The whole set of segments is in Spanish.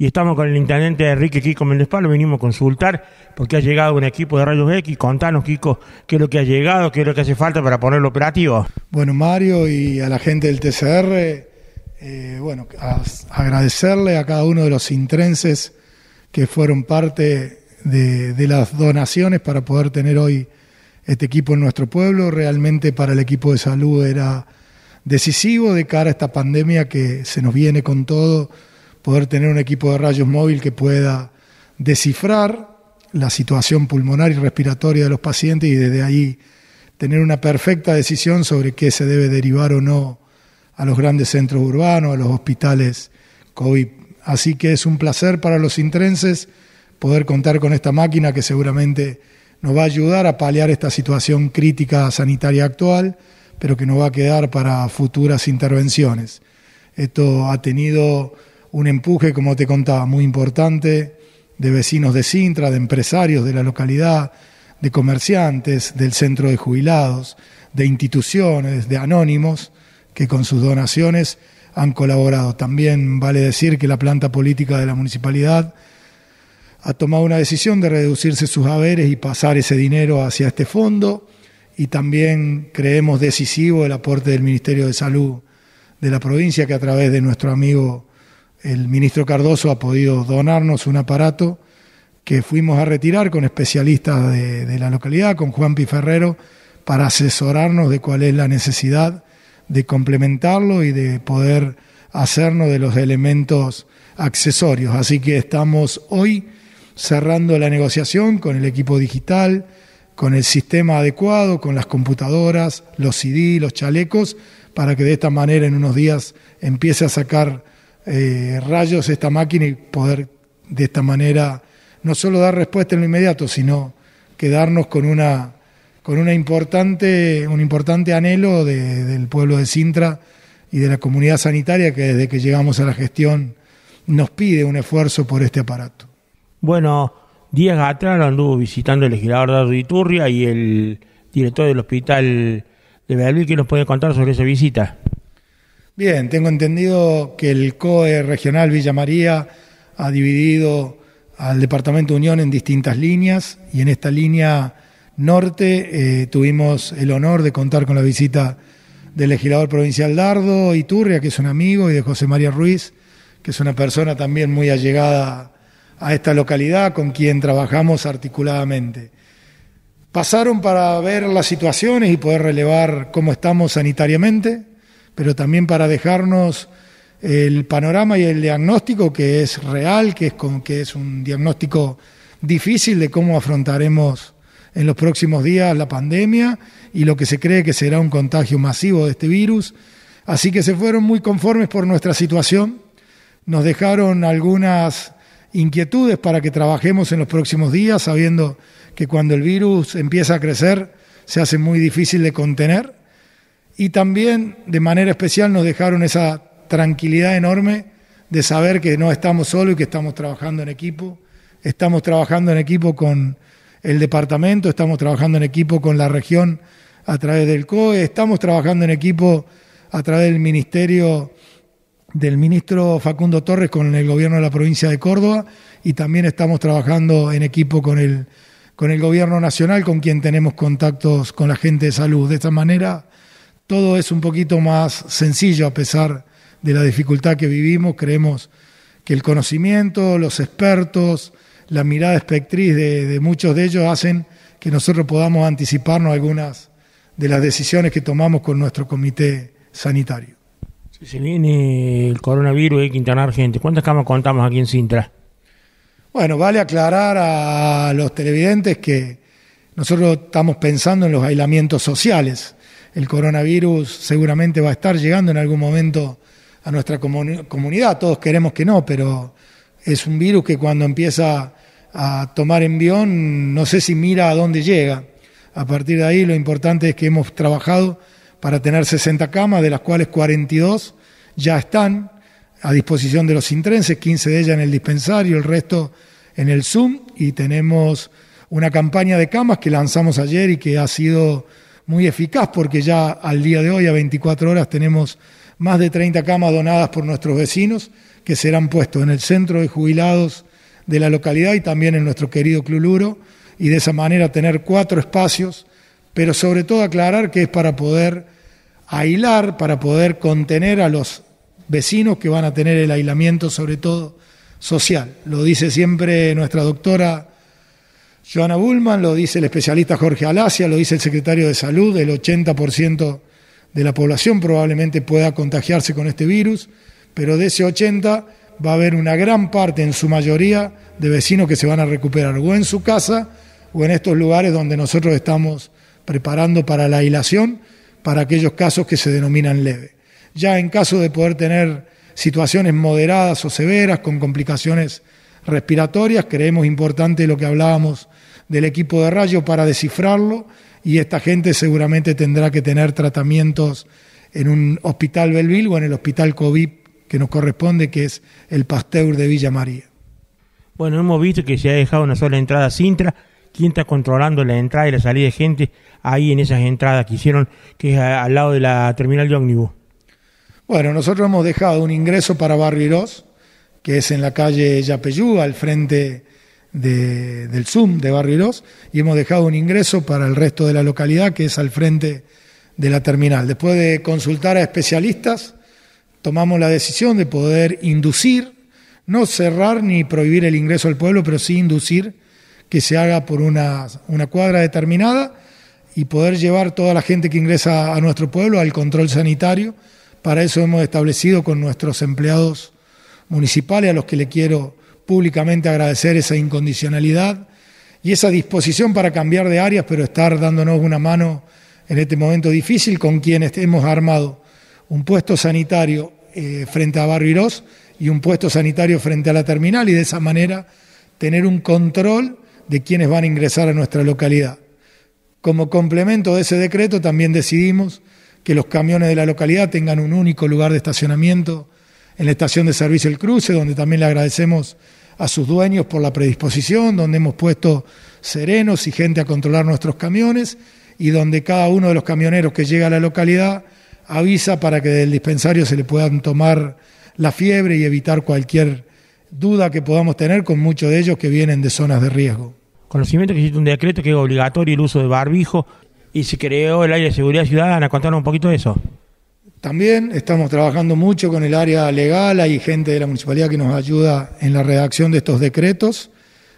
y estamos con el intendente Enrique Kiko Méndez lo Venimos a consultar porque ha llegado un equipo de Rayos X. Contanos, Kiko, qué es lo que ha llegado, qué es lo que hace falta para ponerlo operativo. Bueno, Mario y a la gente del TCR, eh, bueno, agradecerle a cada uno de los intrenses que fueron parte de las donaciones para poder tener hoy este equipo en nuestro pueblo. Realmente para el equipo de salud era decisivo de cara a esta pandemia que se nos viene con todo poder tener un equipo de rayos móvil que pueda descifrar la situación pulmonar y respiratoria de los pacientes y desde ahí tener una perfecta decisión sobre qué se debe derivar o no a los grandes centros urbanos, a los hospitales COVID. Así que es un placer para los intrenses poder contar con esta máquina que seguramente nos va a ayudar a paliar esta situación crítica sanitaria actual, pero que nos va a quedar para futuras intervenciones. Esto ha tenido un empuje, como te contaba, muy importante de vecinos de Sintra, de empresarios de la localidad, de comerciantes, del centro de jubilados, de instituciones, de anónimos, que con sus donaciones han colaborado. También vale decir que la planta política de la municipalidad ha tomado una decisión de reducirse sus haberes y pasar ese dinero hacia este fondo y también creemos decisivo el aporte del Ministerio de Salud de la provincia que a través de nuestro amigo el ministro Cardoso ha podido donarnos un aparato que fuimos a retirar con especialistas de, la localidad, con Juan Piferrero, para asesorarnos de cuál es la necesidad de complementarlo y de poder hacernos de los elementos accesorios. Así que estamos hoy cerrando la negociación con el equipo digital, con el sistema adecuado, con las computadoras, los CD, los chalecos, para que de esta manera en unos días empiece a sacar eh, rayos esta máquina y poder de esta manera no solo dar respuesta en lo inmediato, sino quedarnos con una con una importante, un importante anhelo del pueblo de Sintra y de la comunidad sanitaria que desde que llegamos a la gestión nos pide un esfuerzo por este aparato. Bueno, días atrás anduvo visitando el legislador de Iturria y el director del hospital de Medellín que nos puede contar sobre esa visita? Bien, tengo entendido que el COE regional Villa María ha dividido al Departamento Unión en distintas líneas y en esta línea norte eh, tuvimos el honor de contar con la visita del legislador provincial Dardo Iturria, que es un amigo, y de José María Ruiz, que es una persona también muy allegada a esta localidad, con quien trabajamos articuladamente. Pasaron para ver las situaciones y poder relevar cómo estamos sanitariamente, pero también para dejarnos el panorama y el diagnóstico que es real, que es, que es un diagnóstico difícil de cómo afrontaremos en los próximos días la pandemia y lo que se cree que será un contagio masivo de este virus. Así que se fueron muy conformes por nuestra situación, nos dejaron algunas inquietudes para que trabajemos en los próximos días, sabiendo que cuando el virus empieza a crecer se hace muy difícil de contener y también de manera especial nos dejaron esa tranquilidad enorme de saber que no estamos solos y que estamos trabajando en equipo. Estamos trabajando en equipo con el departamento, estamos trabajando en equipo con la región a través del COE, estamos trabajando en equipo a través del ministerio del ministro Facundo Torres con el gobierno de la provincia de Córdoba y también estamos trabajando en equipo con el, con el gobierno nacional con quien tenemos contactos con la gente de salud. De esta manera todo es un poquito más sencillo a pesar de la dificultad que vivimos. Creemos que el conocimiento, los expertos, la mirada espectriz de, muchos de ellos hacen que nosotros podamos anticiparnos algunas de las decisiones que tomamos con nuestro comité sanitario. Si se viene el coronavirus hay que internar gente, ¿cuántas camas contamos aquí en Sintra? Bueno, vale aclarar a los televidentes que nosotros estamos pensando en los aislamientos sociales el coronavirus seguramente va a estar llegando en algún momento a nuestra comunidad. Todos queremos que no, pero es un virus que cuando empieza a tomar envión, no sé si mira a dónde llega. A partir de ahí, lo importante es que hemos trabajado para tener 60 camas, de las cuales 42 ya están a disposición de los intrenses, 15 de ellas en el dispensario, el resto en el Zoom, y tenemos una campaña de camas que lanzamos ayer y que ha sido muy eficaz porque ya al día de hoy, a 24 horas, tenemos más de 30 camas donadas por nuestros vecinos que serán puestos en el centro de jubilados de la localidad y también en nuestro querido Cluluro y de esa manera tener cuatro espacios, pero sobre todo aclarar que es para poder aislar, para poder contener a los vecinos que van a tener el aislamiento sobre todo social. Lo dice siempre nuestra doctora Joana Bullman, lo dice el especialista Jorge Alasia, lo dice el secretario de Salud, el 80% de la población probablemente pueda contagiarse con este virus, pero de ese 80 va a haber una gran parte, en su mayoría, de vecinos que se van a recuperar o en su casa o en estos lugares donde nosotros estamos preparando para la aislación, para aquellos casos que se denominan leve. Ya en caso de poder tener situaciones moderadas o severas con complicaciones respiratorias, creemos importante lo que hablábamos del equipo de Rayo para descifrarlo y esta gente seguramente tendrá que tener tratamientos en un hospital Belville o en el hospital COVID que nos corresponde, que es el Pasteur de Villa María. Bueno, hemos visto que se ha dejado una sola entrada Sintra. ¿Quién está controlando la entrada y la salida de gente ahí en esas entradas que hicieron, que es al lado de la terminal de ómnibus? Bueno, nosotros hemos dejado un ingreso para Barrios, que es en la calle Yapeyú, al frente del Zoom de Barrios y hemos dejado un ingreso para el resto de la localidad que es al frente de la terminal. Después de consultar a especialistas, tomamos la decisión de poder inducir, no cerrar ni prohibir el ingreso al pueblo, pero sí inducir que se haga por una, una cuadra determinada y poder llevar toda la gente que ingresa a nuestro pueblo al control sanitario. Para eso hemos establecido con nuestros empleados municipales, a los que le quiero públicamente agradecer esa incondicionalidad y esa disposición para cambiar de áreas, pero estar dándonos una mano en este momento difícil con quienes hemos armado un puesto sanitario eh, frente a Barrio y un puesto sanitario frente a la terminal y de esa manera tener un control de quienes van a ingresar a nuestra localidad. Como complemento de ese decreto también decidimos que los camiones de la localidad tengan un único lugar de estacionamiento en la estación de servicio El Cruce, donde también le agradecemos a sus dueños por la predisposición, donde hemos puesto serenos y gente a controlar nuestros camiones y donde cada uno de los camioneros que llega a la localidad avisa para que del dispensario se le puedan tomar la fiebre y evitar cualquier duda que podamos tener con muchos de ellos que vienen de zonas de riesgo. Conocimiento que existe un decreto que es obligatorio el uso de barbijo y se creó el área de seguridad ciudadana. Contanos un poquito de eso. También estamos trabajando mucho con el área legal, hay gente de la municipalidad que nos ayuda en la redacción de estos decretos.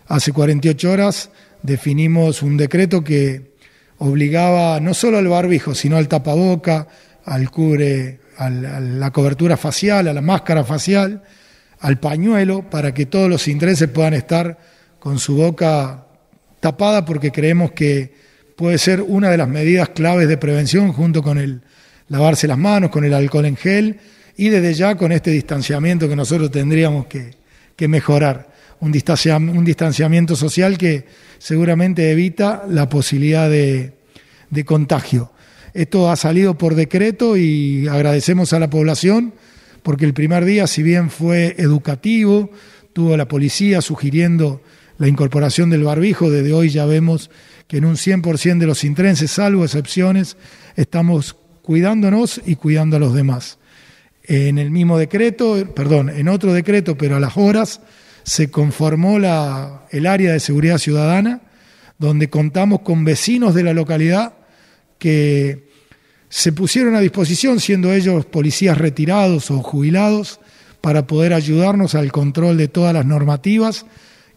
Hace 48 horas definimos un decreto que obligaba no solo al barbijo, sino al tapaboca, al cubre, a la cobertura facial, a la máscara facial, al pañuelo, para que todos los intereses puedan estar con su boca tapada, porque creemos que puede ser una de las medidas claves de prevención junto con el lavarse las manos con el alcohol en gel y desde ya con este distanciamiento que nosotros tendríamos que, mejorar. Un distanciamiento, social que seguramente evita la posibilidad de, de contagio. Esto ha salido por decreto y agradecemos a la población porque el primer día, si bien fue educativo, tuvo la policía sugiriendo la incorporación del barbijo, desde hoy ya vemos que en un 100% de los intrenses, salvo excepciones, estamos cuidándonos y cuidando a los demás. En el mismo decreto, perdón, en otro decreto, pero a las horas, se conformó la, el área de seguridad ciudadana, donde contamos con vecinos de la localidad que se pusieron a disposición, siendo ellos policías retirados o jubilados, para poder ayudarnos al control de todas las normativas,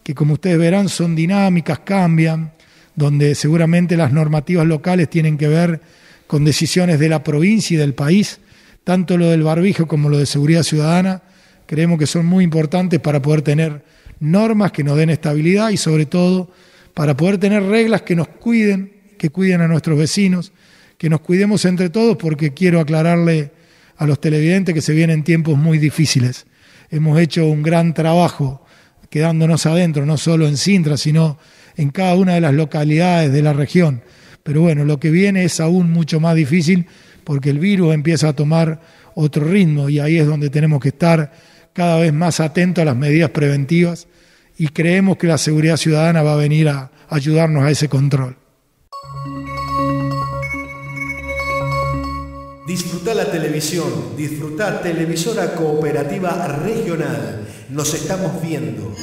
que como ustedes verán son dinámicas, cambian, donde seguramente las normativas locales tienen que ver con decisiones de la provincia y del país, tanto lo del barbijo como lo de seguridad ciudadana, creemos que son muy importantes para poder tener normas que nos den estabilidad y sobre todo para poder tener reglas que nos cuiden, que cuiden a nuestros vecinos, que nos cuidemos entre todos porque quiero aclararle a los televidentes que se vienen tiempos muy difíciles. Hemos hecho un gran trabajo quedándonos adentro, no solo en Sintra, sino en cada una de las localidades de la región. Pero bueno, lo que viene es aún mucho más difícil porque el virus empieza a tomar otro ritmo y ahí es donde tenemos que estar cada vez más atentos a las medidas preventivas y creemos que la seguridad ciudadana va a venir a ayudarnos a ese control. Disfruta la televisión, disfruta Televisora Cooperativa Regional. Nos estamos viendo.